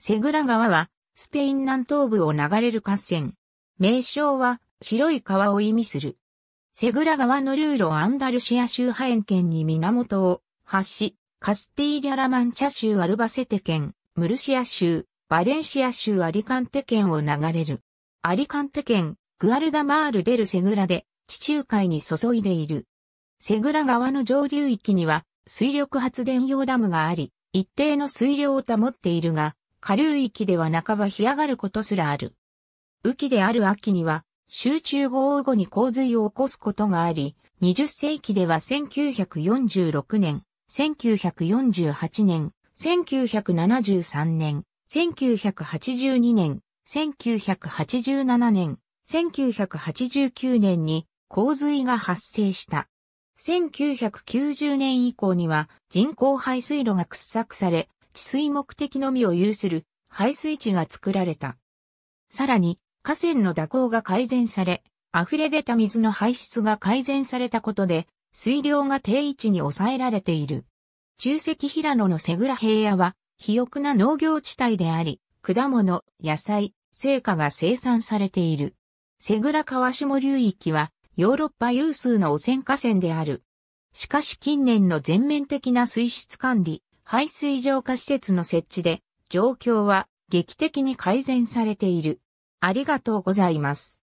セグラ川は、スペイン南東部を流れる河川。名称は、白い川を意味する。セグラ川のルーロアンダルシア州ハエン県に源を発し、カスティーリャ・ラマンチャ州アルバセテ県、ムルシア州、バレンシア州アリカンテ県を流れる。アリカンテ県、グアルダマール・デル・セグラで、地中海に注いでいる。セグラ川の上流域には、水力発電用ダムがあり、一定の水量を保っているが、下流域では半ば干上がることすらある。雨季である秋には、集中豪雨後に洪水を起こすことがあり、20世紀では1946年、1948年、1973年、1982年、1987年、1989年に洪水が発生した。1990年以降には人工排水路が掘削され、治水目的のみを有する排水池が作られた。さらに、河川の蛇行が改善され、溢れ出た水の排出が改善されたことで、水量が定位置に抑えられている。中石平野のセグラ平野は、肥沃な農業地帯であり、果物、野菜、成果が生産されている。セグラ川下流域は、ヨーロッパ有数の汚染河川である。しかし近年の全面的な水質管理、排水浄化施設の設置で、状況は劇的に改善されている。ありがとうございます。